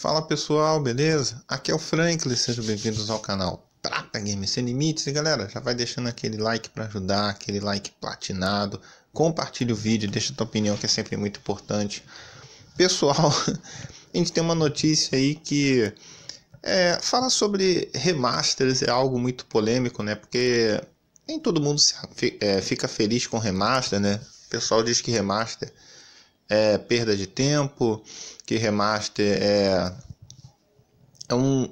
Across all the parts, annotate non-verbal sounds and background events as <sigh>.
Fala pessoal, beleza? Aqui é o Franklin, sejam bem-vindos ao canal Prata Game Sem Limites. E galera, já vai deixando aquele like para ajudar, aquele like platinado. Compartilha o vídeo, deixa tua opinião que é sempre muito importante. Pessoal, <laughs> a gente tem uma notícia aí que é, fala sobre remasters, é algo muito polêmico, né? Porque nem todo mundo se, é, fica feliz com remaster, né? O pessoal diz que remaster é perda de tempo, que remaster é, é um,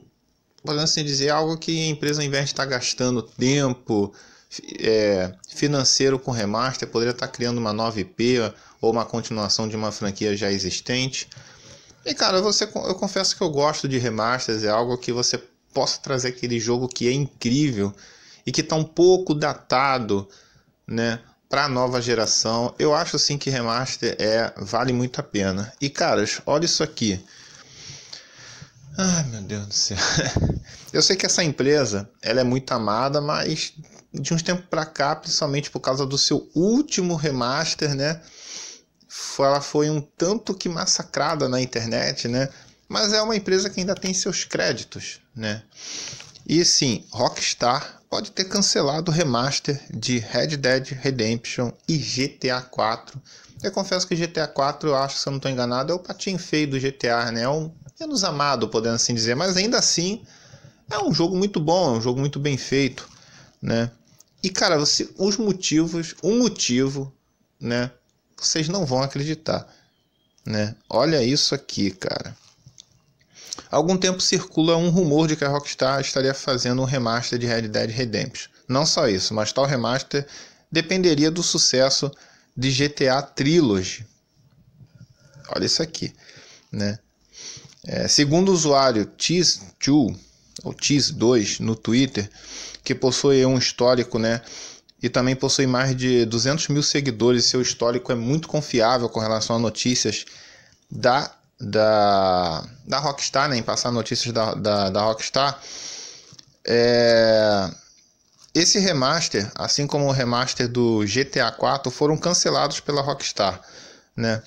podemos assim dizer, algo que a empresa, ao invés de estar tá gastando tempo é, financeiro com remaster, poderia estar tá criando uma nova IP ou uma continuação de uma franquia já existente. E cara, você, eu confesso que eu gosto de remasters, é algo que você possa trazer aquele jogo que é incrível e que está um pouco datado, né? para a nova geração. Eu acho assim que remaster é vale muito a pena. E caras, olha isso aqui. Ai, meu Deus do céu. <laughs> Eu sei que essa empresa, ela é muito amada, mas de uns tempos para cá, principalmente por causa do seu último remaster, né? Ela foi um tanto que massacrada na internet, né? Mas é uma empresa que ainda tem seus créditos, né? E sim, Rockstar pode ter cancelado o remaster de Red Dead Redemption e GTA 4. Eu confesso que GTA 4, eu acho, se eu não estou enganado, é o patinho feio do GTA, né? É um menos amado, podendo assim dizer, mas ainda assim é um jogo muito bom, é um jogo muito bem feito, né? E cara, você, os motivos, um motivo, né? Vocês não vão acreditar, né? Olha isso aqui, cara. Há algum tempo circula um rumor de que a Rockstar estaria fazendo um remaster de Red Dead Redemption. Não só isso, mas tal remaster dependeria do sucesso de GTA Trilogy. Olha isso aqui, né? É, segundo o usuário tiz 2 2 no Twitter, que possui um histórico, né? E também possui mais de 200 mil seguidores. Seu histórico é muito confiável com relação a notícias da da, da Rockstar, né, em passar notícias da, da, da Rockstar, é... esse remaster, assim como o remaster do GTA 4, foram cancelados pela Rockstar. Né?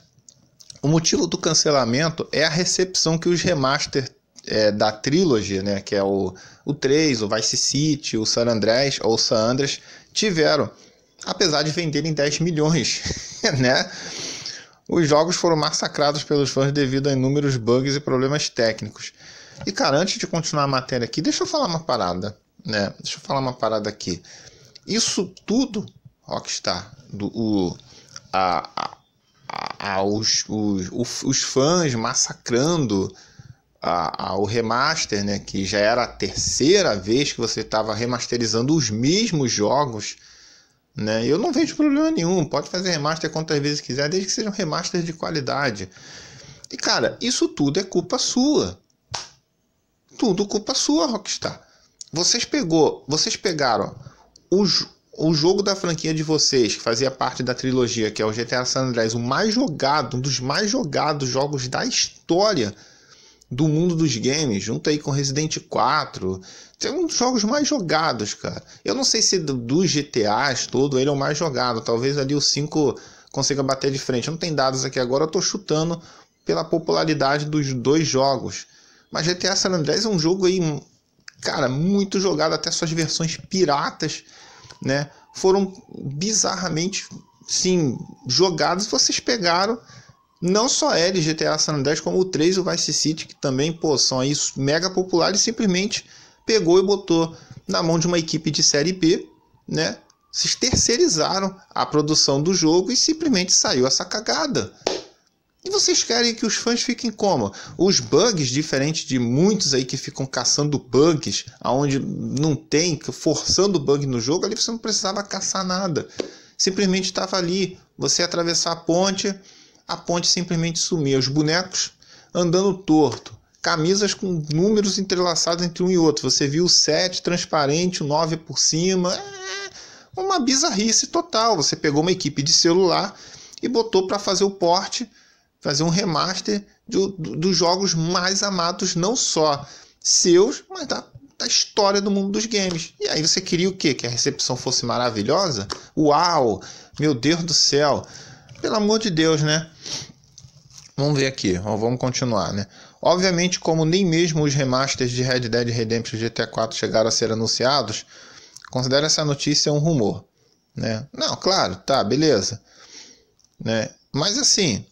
O motivo do cancelamento é a recepção que os remaster é, da trilogy, né, que é o, o 3, o Vice City, o San Andreas ou San Andreas, tiveram, apesar de venderem 10 milhões, <laughs> né? Os jogos foram massacrados pelos fãs devido a inúmeros bugs e problemas técnicos. E cara, antes de continuar a matéria aqui, deixa eu falar uma parada, né? Deixa eu falar uma parada aqui. Isso tudo, Rockstar, do, o, a, a, a os, os, os fãs massacrando a, a, o remaster, né? Que já era a terceira vez que você estava remasterizando os mesmos jogos né? Eu não vejo problema nenhum, pode fazer remaster quantas vezes quiser, desde que sejam um remasters de qualidade. E cara, isso tudo é culpa sua. Tudo culpa sua, Rockstar. Vocês pegou, vocês pegaram o, o jogo da franquia de vocês, que fazia parte da trilogia, que é o GTA San Andreas, o mais jogado, um dos mais jogados jogos da história do mundo dos games, junto aí com Resident 4. Tem um dos jogos mais jogados, cara. Eu não sei se do, dos GTAs todo ele é o mais jogado. Talvez ali o 5 consiga bater de frente. Eu não tem dados aqui agora, eu tô chutando pela popularidade dos dois jogos. Mas GTA San Andreas é um jogo aí, cara, muito jogado, até suas versões piratas, né? Foram bizarramente, sim, jogados. Vocês pegaram não só ele, GTA San Andreas, como o 3 e o Vice City, que também pô, são aí mega populares, simplesmente pegou e botou na mão de uma equipe de série B, né? Se terceirizaram a produção do jogo e simplesmente saiu essa cagada. E vocês querem que os fãs fiquem como? Os bugs, diferente de muitos aí que ficam caçando bugs, aonde não tem, forçando bug no jogo, ali você não precisava caçar nada. Simplesmente estava ali, você atravessar a ponte, a ponte simplesmente sumia. Os bonecos andando torto, camisas com números entrelaçados entre um e outro. Você viu o 7 transparente, o 9 por cima. É uma bizarrice total. Você pegou uma equipe de celular e botou para fazer o porte, fazer um remaster do, do, dos jogos mais amados, não só seus, mas da, da história do mundo dos games. E aí você queria o quê? Que a recepção fosse maravilhosa? Uau! Meu Deus do céu! Pelo amor de Deus, né? Vamos ver aqui, vamos continuar, né? Obviamente, como nem mesmo os remasters de Red Dead Redemption GTA 4 chegaram a ser anunciados, considera essa notícia um rumor, né? Não, claro, tá, beleza, né? Mas assim,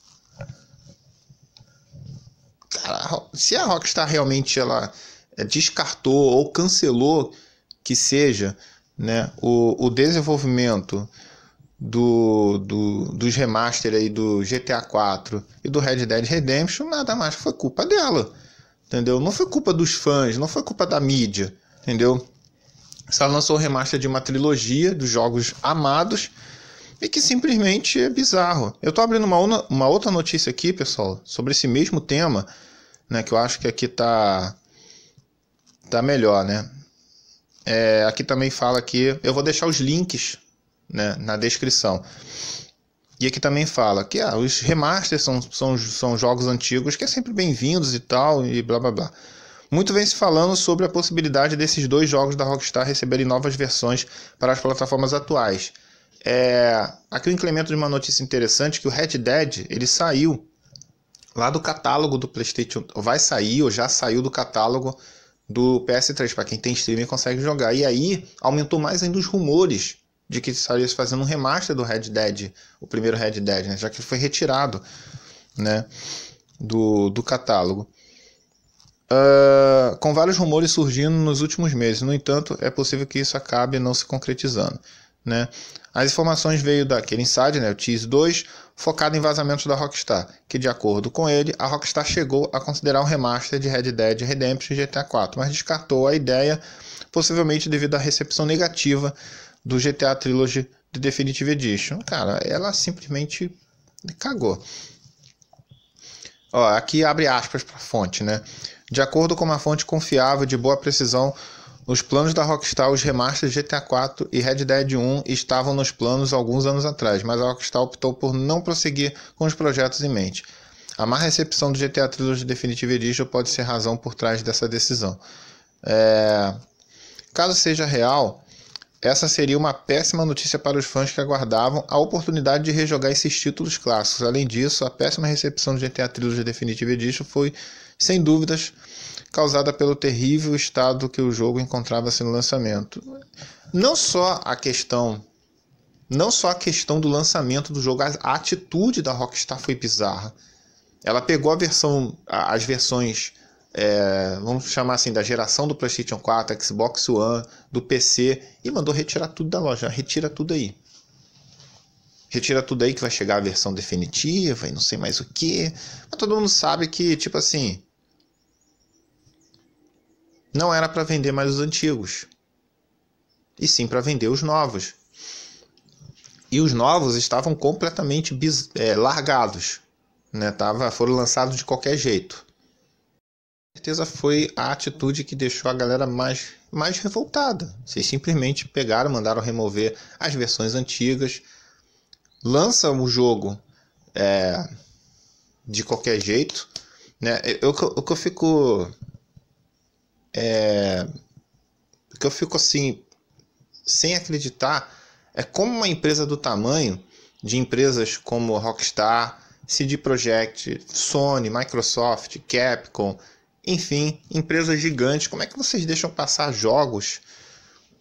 cara, se a Rockstar realmente ela eh, descartou ou cancelou que seja, né, o, o desenvolvimento do, do, dos remaster aí do GTA 4 e do Red Dead Redemption, nada mais foi culpa dela. Entendeu? Não foi culpa dos fãs, não foi culpa da mídia, entendeu? ela lançou o remaster de uma trilogia dos jogos amados e que simplesmente é bizarro. Eu tô abrindo uma, uma outra notícia aqui, pessoal, sobre esse mesmo tema, né, que eu acho que aqui tá tá melhor, né? É, aqui também fala que eu vou deixar os links né, na descrição. E aqui também fala que ah, os remasters são, são, são jogos antigos que é sempre bem-vindos e tal, e blá blá blá. Muito vem se falando sobre a possibilidade desses dois jogos da Rockstar receberem novas versões para as plataformas atuais. É, aqui o incremento de uma notícia interessante que o Red Dead ele saiu lá do catálogo do PlayStation, vai sair ou já saiu do catálogo do PS3 para quem tem streaming consegue jogar. E aí aumentou mais ainda os rumores de que estaria fazendo um remaster do Red Dead, o primeiro Red Dead, né? já que ele foi retirado né? do, do catálogo. Uh, com vários rumores surgindo nos últimos meses, no entanto, é possível que isso acabe não se concretizando. Né? As informações veio daquele inside, né, o Tease 2, focado em vazamentos da Rockstar, que de acordo com ele, a Rockstar chegou a considerar um remaster de Red Dead Redemption e GTA 4, mas descartou a ideia, possivelmente devido à recepção negativa do GTA Trilogy The Definitive Edition. Cara, ela simplesmente cagou. Ó, aqui abre aspas para a fonte, né? De acordo com uma fonte confiável de boa precisão, nos planos da Rockstar, os remasters GTA 4 e Red Dead 1 estavam nos planos alguns anos atrás, mas a Rockstar optou por não prosseguir com os projetos em mente. A má recepção do GTA Trilogy Definitive Edition pode ser razão por trás dessa decisão. É... Caso seja real, essa seria uma péssima notícia para os fãs que aguardavam a oportunidade de rejogar esses títulos clássicos. Além disso, a péssima recepção de GTA Trilogy Definitive Edition foi, sem dúvidas, causada pelo terrível estado que o jogo encontrava-se no lançamento. Não só a questão não só a questão do lançamento do jogo, a atitude da Rockstar foi bizarra. Ela pegou versão, as versões é, vamos chamar assim, da geração do PlayStation 4, Xbox One, do PC, e mandou retirar tudo da loja. Retira tudo aí. Retira tudo aí que vai chegar a versão definitiva e não sei mais o que. Mas todo mundo sabe que, tipo assim. Não era para vender mais os antigos. E sim para vender os novos. E os novos estavam completamente é, largados. Né? Tava, foram lançados de qualquer jeito certeza foi a atitude que deixou a galera mais, mais revoltada. Vocês simplesmente pegaram, mandaram remover as versões antigas, lança o jogo é, de qualquer jeito. Né? Eu, o que eu fico. É, o que eu fico assim, sem acreditar, é como uma empresa do tamanho de empresas como Rockstar, CD Projekt, Sony, Microsoft, Capcom, enfim, empresas gigantes, como é que vocês deixam passar jogos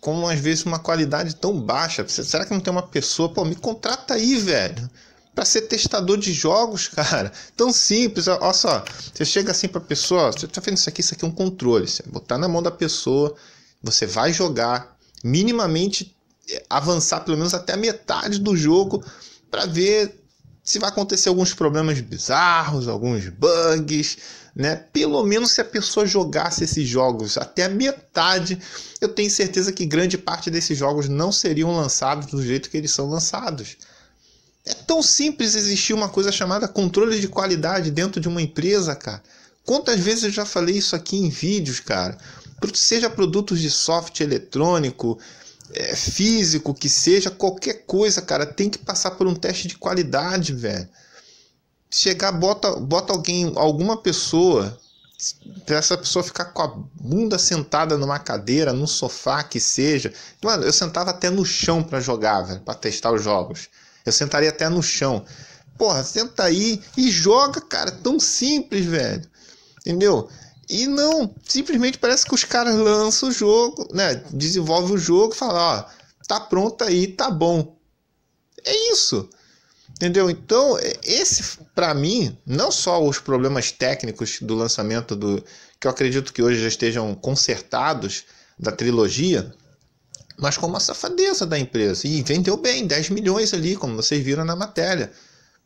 com às vezes uma qualidade tão baixa? Será que não tem uma pessoa, pô, me contrata aí, velho? para ser testador de jogos, <laughs> cara. Tão simples. Olha só, você chega assim para pessoa, você tá vendo isso aqui, isso aqui é um controle. Você botar na mão da pessoa, você vai jogar, minimamente eh, avançar pelo menos até a metade do jogo para ver se vai acontecer alguns problemas bizarros, alguns bugs, né? Pelo menos se a pessoa jogasse esses jogos até a metade, eu tenho certeza que grande parte desses jogos não seriam lançados do jeito que eles são lançados. É tão simples existir uma coisa chamada controle de qualidade dentro de uma empresa, cara. Quantas vezes eu já falei isso aqui em vídeos, cara? Seja produtos de software eletrônico, é, físico, que seja, qualquer coisa, cara, tem que passar por um teste de qualidade, velho chegar, bota, bota alguém, alguma pessoa, pra essa pessoa ficar com a bunda sentada numa cadeira, num sofá que seja. Mano, eu sentava até no chão para jogar, velho, pra testar os jogos. Eu sentaria até no chão. Porra, senta aí e joga, cara. Tão simples, velho. Entendeu? E não, simplesmente parece que os caras lançam o jogo, né? Desenvolve o jogo e falam, ó, tá pronto aí, tá bom. É isso. Entendeu? Então, é, esse para mim, não só os problemas técnicos do lançamento do que eu acredito que hoje já estejam consertados da trilogia, mas como a safadeza da empresa. E vendeu bem, 10 milhões ali, como vocês viram na matéria.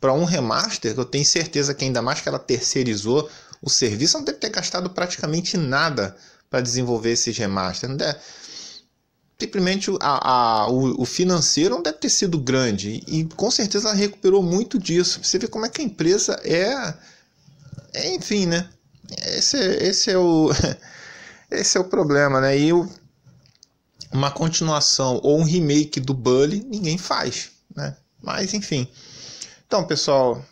Para um remaster, eu tenho certeza que ainda mais que ela terceirizou o serviço, não deve ter gastado praticamente nada para desenvolver esses remasters. Não né? deve simplesmente a, a, o, o, financeiro não deve ter sido grande e com certeza ela recuperou muito disso. Você vê como é que a empresa é, é enfim, né? Esse, é, esse é o <laughs> esse é o problema, né? E o, uma continuação ou um remake do Bully ninguém faz, né? Mas enfim. Então, pessoal,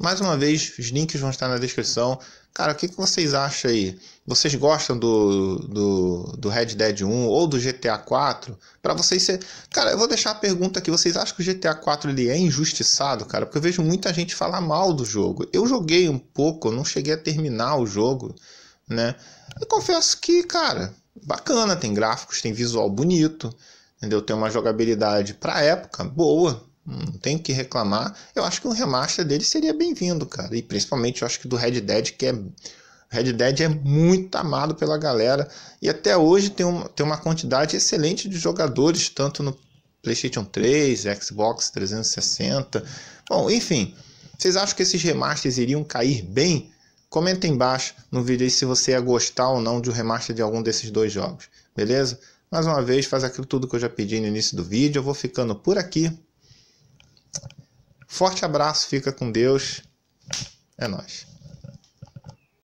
mais uma vez, os links vão estar na descrição. Cara, o que, que vocês acham aí? vocês gostam do, do, do Red Dead 1 ou do GTA 4, para vocês ser. Cara, eu vou deixar a pergunta aqui: vocês acham que o GTA 4 ele é injustiçado, cara? Porque eu vejo muita gente falar mal do jogo. Eu joguei um pouco, não cheguei a terminar o jogo, né? Eu confesso que, cara, bacana, tem gráficos, tem visual bonito, entendeu? Tem uma jogabilidade pra época boa, hum, não tenho que reclamar. Eu acho que um remaster dele seria bem-vindo, cara. E principalmente eu acho que do Red Dead, que é Red Dead é muito amado pela galera e até hoje tem uma, tem uma quantidade excelente de jogadores, tanto no PlayStation 3, Xbox 360. Bom, enfim, vocês acham que esses remasters iriam cair bem? Comenta embaixo no vídeo aí se você ia gostar ou não de um remaster de algum desses dois jogos, beleza? Mais uma vez, faz aquilo tudo que eu já pedi no início do vídeo. Eu vou ficando por aqui. Forte abraço, fica com Deus. É nóis.